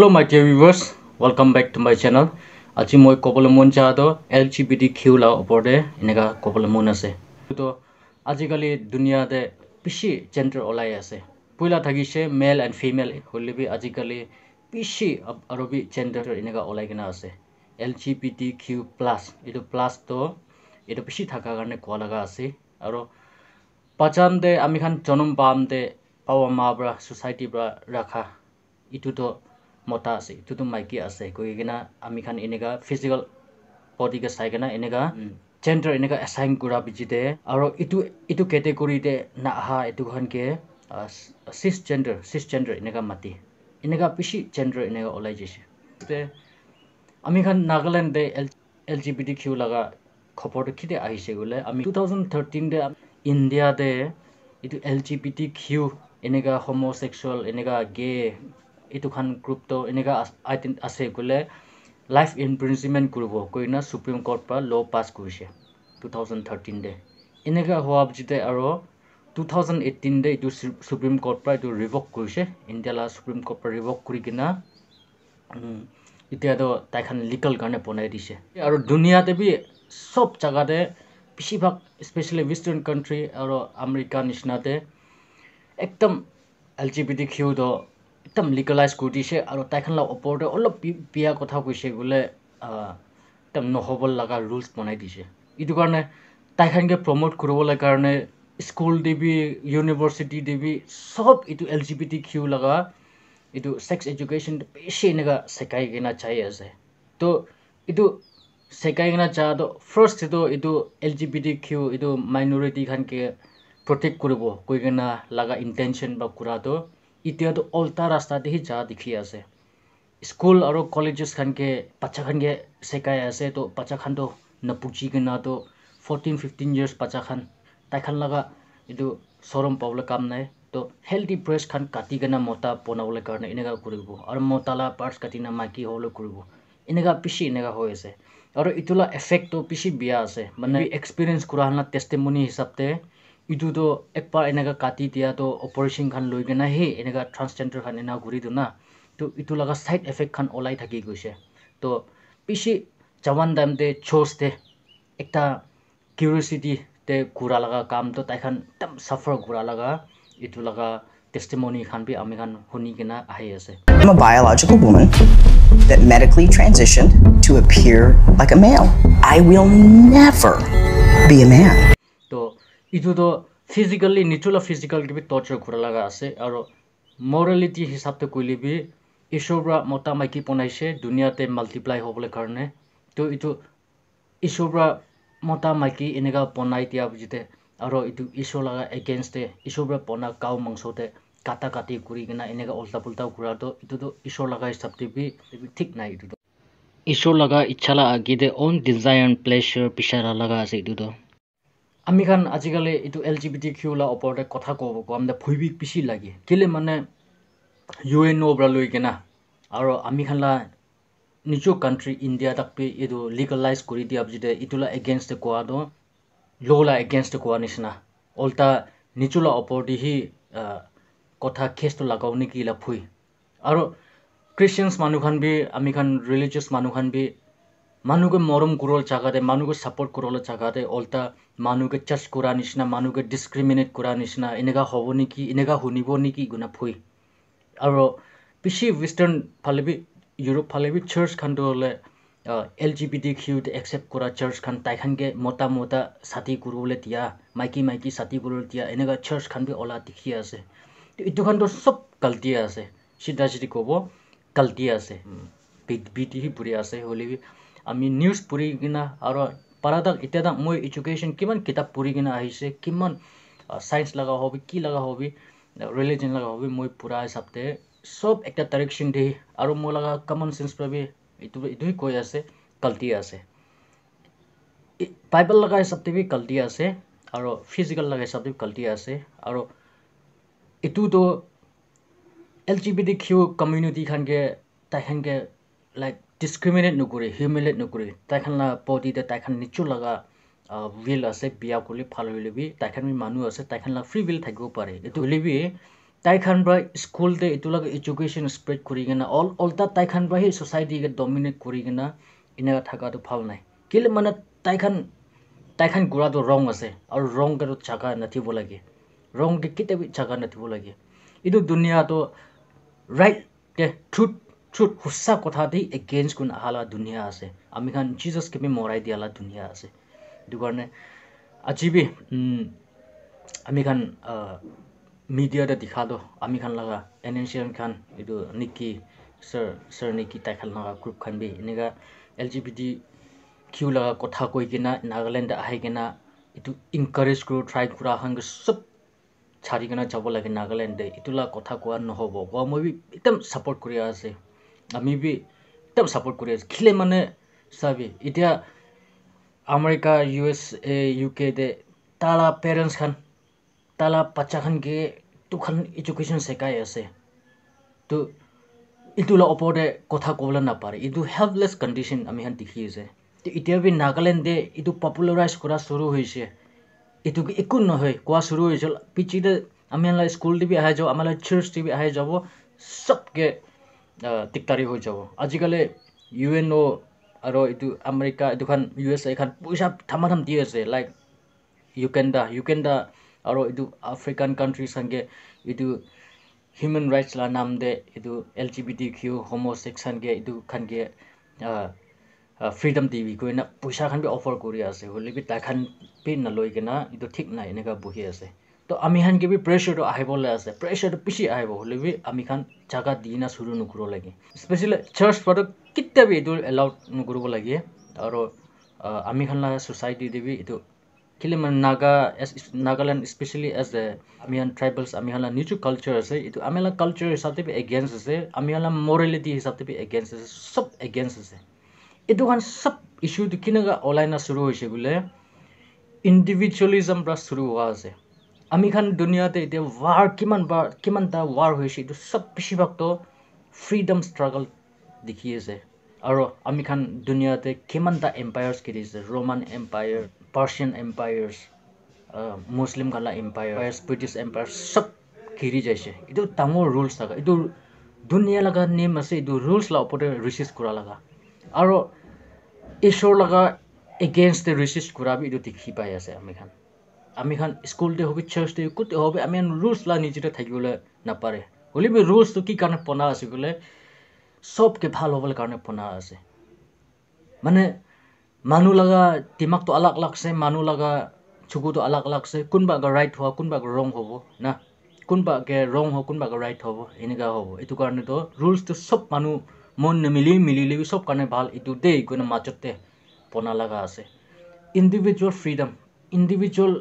Hello' my dear viewers welcome back to my channel আজি মই ক'বলৈ মন যাওঁতো এল জি বি টি খিউলাৰ ওপৰতে এনেকুৱা ক'বলৈ মন আছে তো আজিকালি দুনিয়াতে পিছি জেণ্ডাৰ ওলাই আছে পইলা থাকিছে মেল এণ্ড ফিমেল হ'লে বি আজিকালি পিছি আৰু বি জেণ্ডাৰ এনেকুৱা ওলাই কিনে আছে L G B T Q plus এইটো প্লাছটো এইটো পিছি থকাৰ কাৰণে কোৱা লগা আছে আৰু পাচাম দে আমিখান জনম পাম দে পাৱা মাৰ পৰা ছ'চাইটিৰ পৰা ৰখা এইটোতো মতা আছে ইটোতো মাইকী আছে গৈ কিনে আমি খান এনেকা ফিজিকেল বডিকে চাই কিনে এনেকা জেণ্ডাৰ এনেকা এচাইন কৰা বিজিতে আৰু ইটো ইটো কেটেগৰীতে না অহা এইটো খানকে চিছ জেণ্ডাৰ চিছ জেণ্ডাৰ এনেকা মাতি এনেকা বেছি জেণ্ডাৰ এনেকা ওলাই যাইছে গতিকে আমি খান নাগালেণ্ডে L L G B T Q লগা খবৰটো কেতিয়া আহিছে বোলে আমি টু থাউজেণ্ড থাৰ্টিনতে ইণ্ডিয়াতে ইটো L G B T Q এনেকা হোমোছেক্সুৱেল এনেকা গে এইটোখন গ্ৰুপটো এনেকুৱা আইটেম আছে বোলে লাইফ ইমপ্ৰিজিমেণ্ট কৰিব কৰি না চুপ্ৰিম কোৰ্ট পৰা ল' পাছ কৰিছে টু থাউজেণ্ড থাৰ্টিনতে এনেকুৱা হোৱা যেতিয়া আৰু টু থাউজেণ্ড এইটিনতে এইটো চুপ্ৰিম কোৰ্ট পৰা এইটো ৰিভক কৰিছে ইণ্ডিয়া সুপ্ৰিম কোৰ্ট পৰা ৰিভক কৰি কিনে এতিয়াতো তাইখন লিগেল কাৰণে বনাই দিছে আৰু দুনিয়াতে বি চব জেগাতে বেছিভাগ স্পেচিয়েলি ৱেষ্টাৰ্ণ কাণ্ট্ৰি আৰু আমেৰিকা নিচিনাতে একদম এল জি বি টি কিউটো একদম লিগেলাইজ কৰি দিছে আৰু তাইখনৰ ওপৰতে অলপ বিয়া কথা কৈছে বোলে একদম নহ'ব লগা ৰুলছ বনাই দিছে এইটো কাৰণে তাইখনকে প্ৰম'ট কৰিবলৈ কাৰণে স্কুল দিবি ইউনিভাৰ্চিটি দিবি চব এইটো L G B T Q লগা এইটো ছেক্স এডুকেশ্যন বেছি এনেকুৱা চেকাই কিনা চাই আছে তো এইটো চেকাই কিনা চাহটো ফাৰ্ষ্ট এইটো এইটো L G B T Q এইটো মাইনৰিটিখনকে প্ৰটেক্ট কৰিব কৈ কিনা লগা ইণ্টেনশ্যন বা কৰাটো এতিয়াতো উল্টা ৰাস্তাতেহি যা দেখি আছে স্কুল আৰু কলেজেছ খানকে বাচ্চা খানকে চেকাই আছে তো বাচ্চা খানটো নপুচি কিনা তো ফৰ্টিন ফিফটিন ইয়েৰ্ছ বাচ্চা খান তাইখান লগা এইটো চৰম পাবলৈ কাম নাই তো হেল্থি ব্ৰেছ খান কাটি কিনে মতা বনাবলৈ কাৰণে এনেকুৱা কৰিব আৰু মতালা পাৰ্টছ কাটি না মাইকী হ'বলৈ কৰিব এনেকুৱা পিছি এনেকুৱা হৈ আছে আৰু ইটোলা এফেক্টটো পিছি বিয়া আছে মানে এক্সপিৰিয়েঞ্চ কৰা হ'ল না টেষ্টেমনি হিচাপে ইটোতো একবাৰ এনেকৈ কাটি দিয়াতো অপাৰেশ্যন খান লৈ কিনে সেই এনেকৈ ট্ৰান্সজেণ্ডাৰ খান এনেকৈ ঘূৰি দিওঁ না তো ইটো লগা ছাইড এফেক্টখন ওলাই থাকি গৈছে তো বেছি জৱান টাইমতে চ'চতে এটা কিউৰিয়চিটিতে ঘূৰা লগা কামটো তাইখন একদম চাফাৰ ঘূৰা লগা ইটো লগা I'm a biological woman that medically transitioned to appear like a male. I will never be a man. ইটোতো ফিজিকেলি নিচুলা ফিজিকেল কিবি টৰ্চাৰ কৰিব লগা আছে আৰু মৰেলিটি হিচাপে কৰিলেবি ঈশ্বৰ পৰা মতা মাইকী বনাইছে দুনিয়াতে মাল্টিপ্লাই হ'বলৈ কাৰণে তো এইটো ঈশ্বৰ পৰা মতা মাইকী এনেকুৱা বনাই দিয়া বুজিতে আৰু এইটো ঈশ্বৰ লগা এগেইনষ্টে ঈশ্বৰ পৰা বনা কাও মাংসতে কাটা কাটি কৰি কিনে এনেকৈ উল্টা পুল্টাও ঘূৰাটো এইটোতো ঈশ্বৰ লগা হিচাপে বি ঠিক নাই এইটোতো ঈশ্বৰ লগা ইচ্ছা লগা কি দে অন ডিজাইন প্লেচৰ পিছাৰা লগা আছে এইটোতো আমি খান আজিকালি এইটো এল জি বি টি কিউলাৰ ওপৰতে কথা ক'ব কওঁ আমি ভুই বিষ পিছি লাগে কেলে মানে ইউ এন অ' পৰা লৈ কিনা আৰু আমি খানলা নিজৰ কাণ্ট্ৰি ইণ্ডিয়া তাক পি এইটো লিগেলাইজ কৰি দিয়া যেতিয়া এইটোলা এগেইনষ্টে কোৱা তো ল'লা এগেইনষ্ট কোৱা নিচিনা অল্টা নিজলা ওপৰতেহি কথা খেজটো লগাওঁ নেকি ইলা ভুই আৰু ক্ৰীষ্টিয়ানছ মানুহ খান বি আমি খান ৰিলিজিয়াছ মানুহ খান বি মানুহকে মৰম কৰোৱাৰ জেগাতে মানুহকে ছাপৰ্ট কৰোৱাৰ জেগাতে অল্টা মানুহকে চাৰ্চ কৰাৰ নিচিনা মানুহকে ডিছক্ৰিমিনেট কৰা নিচিনা এনেকুৱা হ'ব নেকি এনেকুৱা শুনিব নেকি গুণা ফুই আৰু পিছি ৱেষ্টাৰ্ণ ফালে বি ইউৰোপ ফালে বি চাৰ্চখনটো হ'লে এল জি বি টি কিউত একচেপ্ট কৰা চাৰ্চখন তাইখানকে মতা মতা ছাতি কৰিবলৈ দিয়া মাইকী মাইকী ছাতি কৰিবলৈ দিয়া এনেকুৱা চাৰ্চখন বি অলা দেখি আছে এইটোখনতো চব গাল্টিয়ে আছে চিধা চিধি ক'ব গাল্টিয়ে আছে বিধি বুঢ়ী আছে হ'লে আমি নিউজ পঢ়ি কিনা আৰু পাৰাদাক এতিয়া মই এডুকেশ্যন কিমান কিতাপ পঢ়ি কিনা আহিছে কিমান চায়েন্স লগা হ'বি কি লগা হবি ৰিলিজন লগা হ'বি মই পুৰা হিচাপতে চব এটা ডাইৰেকশ্যন দি আৰু মোৰ লগা কমন চেন্স পাবি এইটো এইটোৱে কৈ আছে কাল্টি আছে বাইবেল লগা হিচাপতে বি কাল্টি আছে আৰু ফিজিকেল লগা হিচাপে কাল্টি আছে আৰু এইটোতো L G B T Q community খানকৈ তাইখানকৈ লাইক ডিছক্ৰিমিনেট নকৰে হিউমিলেট নকৰে তাইখান বডিতে তাইখান নিচু লগা উইল আছে বিয়া কৰিলে ভাল হ'লে বি তাইখান মানুহ আছে তাইখান ফ্ৰী উইল থাকিব পাৰে এইটো হ'লে বি তাইখান পৰা স্কুলতে এইটো লগে এডুকেশ্যন স্প্ৰেড কৰি কিনে অল অল্টা তাইখান পৰা সেই ছ'চাইটিকে ডমিনেট কৰি কিনে এনেকৈ থকাটো ভাল নাই কেলে মানে তাইখান তাইখান ঘূৰাটো ৰং আছে আৰু ৰং কেইটো জেগা নাথিব লাগে ৰংটো কেতিয়াবা জেগা নাথিব লাগে এইটো দুনিয়াটো ৰাইট ট্ৰুথ চুট সুচা কথা দি এগেইনষ্ট কোন আহালা ধুনীয়া আছে আমি খান জিজাছ কেমি মৰাই দিয়ালা ধুনীয়া আছে এইটো কাৰণে আজি বি আমি খান মিডিয়াতে দেখা দো আমি খান লগা এন এন চি এম খান এইটো নিকি চাৰ চাৰ নিকি তাইখান লগা গ্ৰুপ খান বি এনেকুৱা L G B T Q লগা কথা কৈ কিনা নাগালেণ্ড আহি কিনা এইটো ইনকাৰেজ কৰোঁ ট্ৰাই কৰা হাংগে চব চাৰি কিনে যাব লাগে নাগালেণ্ডে এইটো লগা কথা কোৱা নহ'ব বা মই একদম ছাপৰ্ট কৰি আছে আমি বি একদম সাপোৰ্ট কৰি আছোঁ খেলে মানে চাবি এতিয়া America U S A U K তে তাৰা পেরেন্টস খান তালা বাচ্চা খান কে তুখান এডুকেশন শেখাই আছে তো এইটোলে ওপৰতে কথা ক'বলৈ নাপারে এই হেল্পলেছ কণ্ডিশ্যন আমি হান দেখি আছে তো এতিয়া বি এইটো পপুলাৰাইজ কৰা কৰা হৈছে এইটো এইটুক একো নহয় কোৱা শুৰু হয়েছিল পিচিতে আমি স্কুল টিভি আহে যাব আমাৰ চাৰ্চ টিভি আহে যাব চবকে দিগদাৰি হৈ যাব আজিকালি ইউ এন অ' আৰু এইটো আমেৰিকা এইখন ইউ এছ এইখন পইচা ধামা ধাম দি আছে লাইক ইউকেণ্ডা ইউকেণ্ডা আৰু এইটো আফ্ৰিকান কাণ্ট্ৰি চাংগে এইটো হিউমেন ৰাইটছ নাম দে এইটো L G B T Q হোমছেক্সানগে এইটো খানগে ফ্ৰীডম টিভি কৈ পইচাখন বি অফাৰ কৰি আছে হ'লে বি তাইখান বি নলৈ কিনে এইটো ঠিক নাই এনেকুৱা বহি আছে তো আমি খান কেবি প্ৰেছাৰটো আহিবলৈ আছে প্ৰেছাৰটো পিছি আহিব হ'লে বি আমি খান জাগা দিনা না চুৰু নকৰিব লাগে স্পেচিয়েলি চাৰ্চ পাৰ্টত কেতিয়াবি এইটো এলাউড নকৰিব লাগে আৰু আমি খান লাগে চ'চাইটিত বি এইটো খেলি মানে Naga as Nagaland specially as a আমি খান ট্ৰাইবেলছ আমি খান নিজো কালচাৰ আছে এইটো আমি হ'লে কালচাৰ হিচাপে বি এগেইনষ্ট আছে আমি হ'লে মৰেলিটি হিচাপে বি এগেইনষ্ট আছে চব এগেইনষ্ট আছে এইটো খান চব ইছ্যুটো কেনেকুৱা অলাইনা চুৰু হৈছে বোলে ইণ্ডিভিজুৱেলিজম পৰা চুৰু হোৱা আছে আমি খান দুনিয়াতে এতিয়া ৱাৰ কিমান বাৰ কিমানটা ৱাৰ হৈছে এইটো চব বেছিভাগতো ফ্ৰীডম ষ্ট্ৰাগল দেখি আছে আৰু আমি খান দুনিয়াতে কিমানটা এম্পায়াৰ্ছ কেটিছে Roman empire Persian empires Muslim কালা এম্পায়াৰ ব্ৰিটিছ এম্পায়াৰ চব ঘিৰি যাইছে এইটো ডাঙৰ ৰুলছ লগা এইটো ধুনীয়া লগা নেম আছে এইটো ৰুলছ লগা ওপৰতে ৰিচিভ কৰা লগা আৰু ঈশ্বৰ লগা এগেইনষ্টে ৰিচিভ কৰা বি এইটো দেখি পাই আছে আমি খান আমি আমিখান স্কুলতে শুভেচ্ছা হৈছে ক'তে হ'ব আমি ৰুলছ লা নিজে থাকিবলৈ নাপাৰে হ'লে বি ৰুলছটো কি কাৰণে পনা আছে বোলে চবকে ভাল হ'বলৈ কাৰণে পনা আছে মানে মানুহ লগা দিমাগটো আলাগ লাগছে মানুহ লগা চকুটো আলাগ লাগছে কোনোবাকে ৰাইট হোৱা কোনোবাকে ৰং হ'ব না কোনোবাকে ৰং হওক কোনোবাকে ৰাইট হ'ব এনেকুৱা হ'ব এইটো কাৰণেতো ৰুলছটো চব মানুহ মন নিমিলি মিলিলে বি চব কাৰণে ভাল এইটো দেই কোনো মাজতে পনা লগা আছে ইণ্ডিভিজুৱেল ফ্ৰীডম ইণ্ডিভিজুৱেল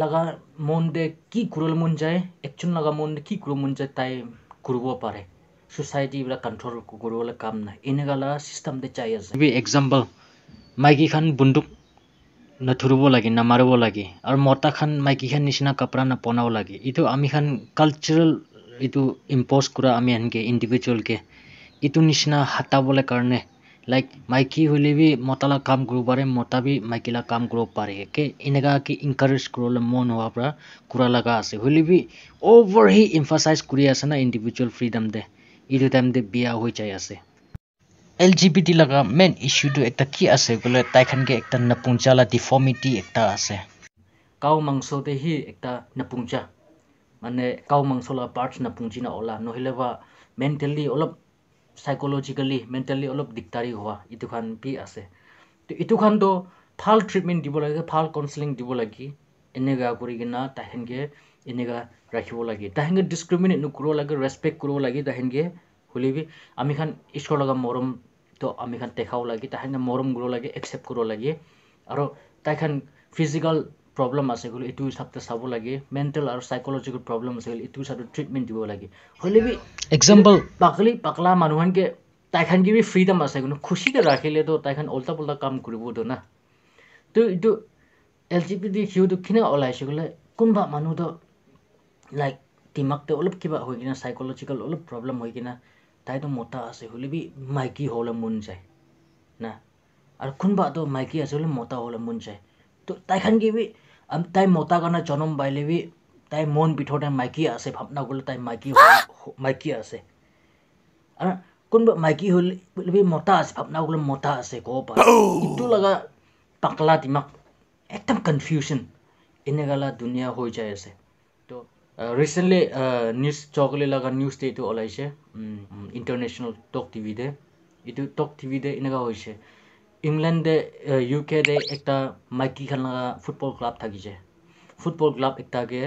লগা মন দে কি কুরল মন যায় একজন লগা মন কি কুরল মন যায় তাই কুরব পারে সোসাইটি বা কন্ট্রোল কুরবলে কাম না এনেগালা সিস্টেম দে চাই আছে বি এক্সাম্পল মাইকি খান বন্দুক নথুরব লাগে না মারব লাগে আর মতা খান মাইকি খান নিচিনা কাপড়া না পনাও লাগে এটু আমি খান কালচারাল এটু ইম্পোজ করা আমি হানকে ইন্ডিভিজুয়ালকে এটু নিচিনা হাতাবলে কারণে लाइक माइकी हुई भी मोटा काम करो पारे मोटा भी माइकी ला काम करो पारे के इनका कि इनकरेज करो ला मन हुआ पर कुरा लगा आसे हुई भी ओवर ही इम्फासाइज करिया से ना इंडिविजुअल फ्रीडम दे इधर टाइम दे बिया हुई चाहिए आसे एलजीबीटी लगा मेन इश्यू तो एक तक की आसे बोले ताइकन के एक तक नपुंचा ला डिफॉर्मिटी एक तक आसे काउ मंगसो दे ही एक तक नपुंचा माने काउ मंगसो ला पार्ट्स नपुंची ना ओला नोहिले वा मेंटली ओला চাইক'লজিকেলি মেণ্টেলি অলপ দিগদাৰী হোৱা এইটোখন বি আছে তো এইটোখনতো ভাল ট্ৰিটমেণ্ট দিব লাগে ভাল কাউন্সেলিং দিব লাগে এনেকুৱা কৰি কিনে তাহেনকে এনেকুৱা ৰাখিব লাগে তাহেনকে ডিছক্ৰিমিনেট নকৰিব লাগে ৰেচপেক্ট কৰিব লাগে তাহেনকে হ'লেবি আমিখন ঈশ্বৰ লগা মৰমটো আমিখন দেখাব লাগে তাহেনকে মৰম কৰিব লাগে একচেপ্ট কৰিব লাগে আৰু তাইখন ফিজিকেল প্ৰব্লেম আছে গ'লে এইটো হিচাপে চাব লাগে মেণ্টেল আৰু চাইক'লজিকেল প্ৰব্লেম আছে গ'লে এইটো হিচাপে ট্ৰিটমেণ্ট দিব লাগে হ'লে বি এক্সাম্পল পাকলি পাকলা মানুহকে তাইখান কিবি ফ্ৰীডম আছে কিন্তু খুচিকে ৰাখিলেতো তাইখান উল্টা পল্টা কাম কৰিবতো না তো এইটো এল জি পি ডি সিহঁতো কেনে ওলাইছে গ'লে কোনোবা মানুহটো লাইক দিমাগটো অলপ কিবা হৈ কিনে চাইক'লজিকেল অলপ প্ৰব্লেম হৈ কিনে তাইতো মতা আছে হ'লে বি মাইকী হ'লে মন যায় না আৰু কোনোবাটো মাইকী আছে হ'লে মতা হ'লে মন যায় তো তাইখান কিবি আমি তাইৰ মতাৰ কাৰণে জনম বাইলেবি তাইৰ মন পিঠতে মাইকী আছে ভাৱনা কৰিলে তাইৰ মাইকী মাইকী আছে আৰু কোনোবা মাইকী হ'লে বোলেবি মতা আছে ভাৱনা কৰিলে মতা আছে ক'ব পাৰে এইটো লগা পাকলা তিমাক একদম কনফিউজন এনেকুৱা ধুনীয়া হৈ যায় আছে তো ৰিচেণ্টলি নিউজ চকলি লগা নিউজ ডে এইটো ওলাইছে ইণ্টাৰনেশ্যনেল টক টিভিতে এইটো টক টিভিতে এনেকুৱা হৈছে ইংলেণ্ডে ইউকেৰে এটা মাইকী খেল লগা ফুটবল ক্লাব থাকিছে ফুটবল ক্লাব এটাকে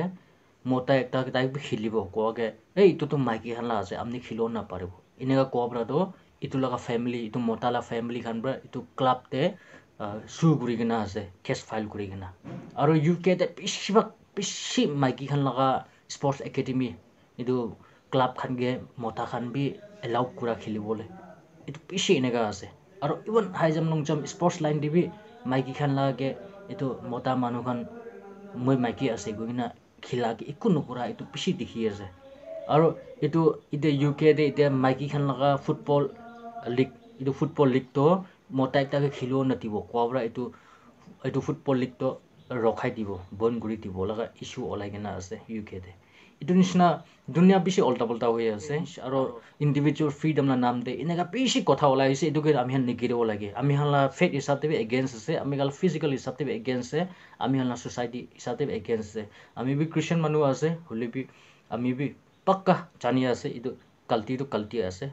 মতা এটা তাইক খেলিব কোৱাগে এই এইটোতো মাইকী খেলা আছে আপুনি খেলিব নাপাৰিব এনেকুৱা কোৱা পৰাটো এইটো লগা ফেমিলি এইটো মতালা ফেমিলি খান পৰা এইটো ক্লাবতে চু কৰি কিনে আছে কেছ ফাইল কৰি কিনে আৰু ইউকেতে বেছিভাগ বেছি মাইকী খেল লগা স্পৰ্টছ একাডেমি এইটো ক্লাবখানকে মতাখান বি এলাউ কৰা খেলিবলৈ এইটো বেছি এনেকুৱা আছে আৰু even high jump long jump sports line দিবি মাইকী খান লাগে এইটো মতা মানুহখন মই মাইকী আছে গৈ না খিলাকে একো নকৰা এইটো পিছি দেখি আছে আৰু এইটো এতিয়া ইউ কে দে এতিয়া মাইকী খান লগা ফুটবল লীগ এইটো ফুটবল লীগটো মতা একটাকে খেলিও নাদিব কোৱা পৰা এইটো এইটো ফুটবল লীগটো ৰখাই দিব বন কৰি দিব লগা ইছ্যু ওলাই কিনে আছে ইউ কে দে ইটো নিচিনা দুনিয়া বেছি উল্টা পল্টা হৈ আছে আৰু ইণ্ডিভিজুৱেল ফ্ৰীডম না নাম দে এনেকুৱা বেছি কথা ওলাই আহিছে এইটোকে আমি হেন নিগিৰিব লাগে আমি হ'লা ফেট হিচাপতে বি এগেইনষ্ট আছে আমি কাল ফিজিকেল হিচাপতে বি এগেইনষ্ট আছে আমি হ'লা ছ'চাইটি হিচাপতে বি এগেইনষ্ট আছে আমি বি ক্ৰিষ্টিয়ান মানুহ আছে হ'লে বি আমি বি পক্কা জানি আছে এইটো কাল্টি টু কাল্টি আছে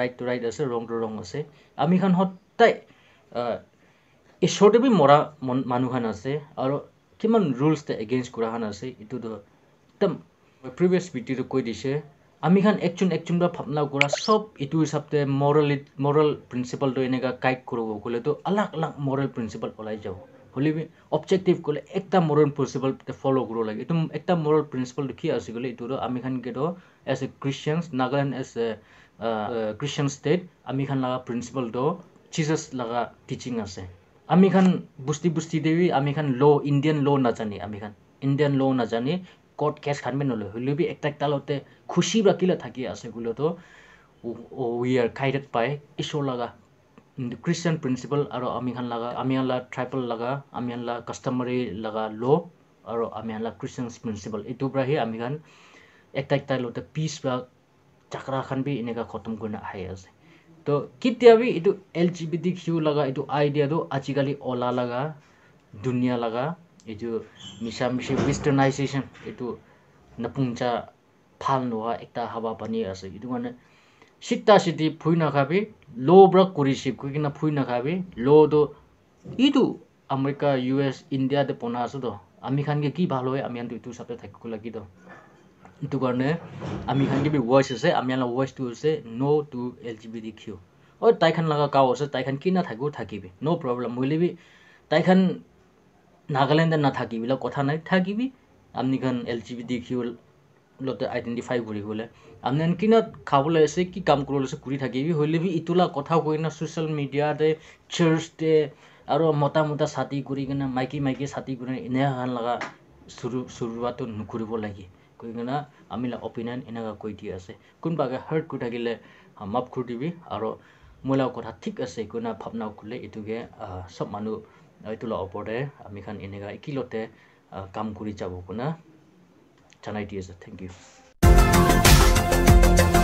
ৰাইট টু ৰাইট আছে ৰং টু ৰং আছে আমি খান সদায় ঈশ্বৰতে বি মৰা মন মানুহখন আছে আৰু কিমান ৰুলছ এগেইনষ্ট কৰাখন আছে এইটোতো একদম প্ৰিভিয়াছ ভিডিঅ'টো কৈ দিছে আমি খান একচুন একচুন বা ভাৱনা কৰা চব ইটো হিচাপে মৰেলি মৰেল প্ৰিন্সিপালটো এনেকুৱা কাইক কৰিব গ'লেতো আলাগ আলাগ মৰেল প্ৰিন্সিপাল ওলাই যাব হ'লে অবজেক্টিভ ক'লে এটা মৰেল প্ৰিন্সিপাল ফল' কৰিব লাগে এইটো এটা মৰেল প্ৰিন্সিপালটো কি আছে গ'লে এইটো আমি খান কেইটো as a Christians Nagaland as a Christian state আমি খান লগা প্ৰিন্সিপালটো চিজাছ লগা টিচিং আছে আমি খান বুস্তি বুস্তি দেৱী আমি খান ল' ইণ্ডিয়ান ল' নাজানি আমি খান ইণ্ডিয়ান ল' নাজানি কৰ্ট কেছ খানবে নলয় হ'লেও বি একটা একটা লগতে খুচি বা থাকি আছে বোলেতো উই আৰ কাইৰেট পাই ঈশ্বৰ লগা ক্ৰিশ্চিয়ান প্ৰিন্সিপাল আৰু আমি খান লগা আমি হানলা ট্ৰাইবেল লগা আমি হানলা কাষ্টমাৰী লগা ল' আৰু আমি হানলা ক্ৰিশ্চিয়ানছ প্ৰিন্সিপাল এইটোৰ পৰাহে আমি খান একটা একটাৰ লগতে পিছ বা চাকৰা খান বি এনেকুৱা খতম কৰি আহি আছে তো কেতিয়া বি এইটো L G B T Q লগা এইটো আইডিয়াটো আজিকালি অলা লগা দুনিয়া লগা এইটো মিছা মিছি ৱেষ্টাৰ্ণাইজেশ্যন এইটো নপুংচা ভাল নোহোৱা এটা হাৱা পানী আছে এইটো কাৰণে চিটা চিটি ফুই নাখাবি ল' ব্ৰক কৰিছে কৈ কিনে ফুই নাখাবি ল' তো ইটো আমেৰিকা ইউ এছ ইণ্ডিয়াতে বনা আছেতো আমি খানকে কি ভাল হয় আমি এইটো চাপে থাকিব লাগিব সেইটো কাৰণে আমি খানকে বি ৱাইচ আছে আমি আনলাক ৱাইচটো হৈছে no' to L G B T Q অ' তাইখান লগা কাও আছে তাইখান কিনা থাকিব থাকিবি ন' প্ৰব্লেম বুলিবি তাইখান নাগালেণ্ডত নাথাকিবি লগ কথা নাই থাকিবি আপনিখন এল জি বি দেখি লগতে আইডেণ্টিফাই কৰি গ'লে আপনিখন কিনাত খাবলৈ আছে কি কাম কৰিব লৈছে কৰি থাকিবি হ'লে বি ইটোলা কথা কৈ না ছ'চিয়েল মিডিয়াতে চাৰ্চতে আৰু মতা মতা ছাতি কৰি কিনে মাইকী মাইকী ছাতি কৰি এনেহান লগা চুৰু চুৰুৱাটো নুকৰিব লাগি কৈ কিনে আমি অপিনিয়ন এনেকুৱা কৈ দিয়া আছে কোনোবাকে হাৰ্ট কৰি থাকিলে মাপ কৰি দিবি আৰু মইলাৰ কথা ঠিক আছে কোনো ভাৱনা কৰিলে এইটোকে সব মানুহ এইটো লোৱাৰ ওপৰতে আমি খান এনেকুৱা একিলতে কাম কৰি যাব আপোনাৰ জনাই দি আছে থেংক ইউ